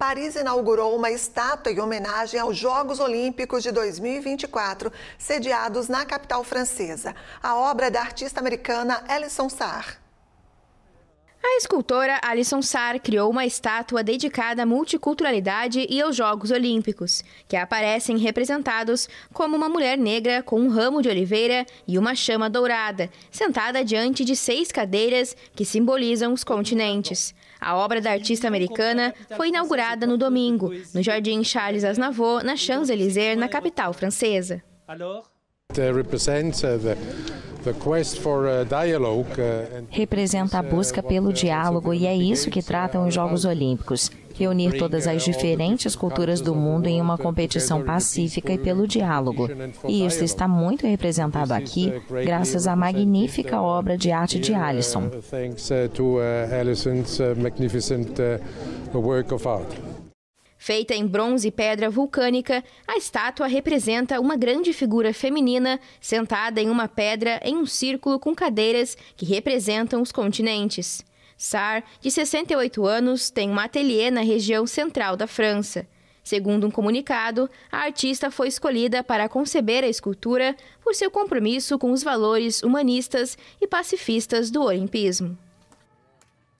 Paris inaugurou uma estátua em homenagem aos Jogos Olímpicos de 2024, sediados na capital francesa. A obra é da artista americana Alison Sarr. A escultora Alison Sar criou uma estátua dedicada à multiculturalidade e aos Jogos Olímpicos, que aparecem representados como uma mulher negra com um ramo de oliveira e uma chama dourada, sentada diante de seis cadeiras que simbolizam os continentes. A obra da artista americana foi inaugurada no domingo, no Jardim Charles Aznavour, na Champs-Élysées, na capital francesa. Alors... Uh, uh, uh, Representa a busca pelo diálogo e é isso que tratam os Jogos Olímpicos. Reunir todas as diferentes culturas do mundo em uma competição pacífica e pelo diálogo. E isso está muito representado aqui, graças à magnífica obra de arte de Alison. Feita em bronze e pedra vulcânica, a estátua representa uma grande figura feminina sentada em uma pedra em um círculo com cadeiras que representam os continentes. Sar, de 68 anos, tem um ateliê na região central da França. Segundo um comunicado, a artista foi escolhida para conceber a escultura por seu compromisso com os valores humanistas e pacifistas do Olimpismo.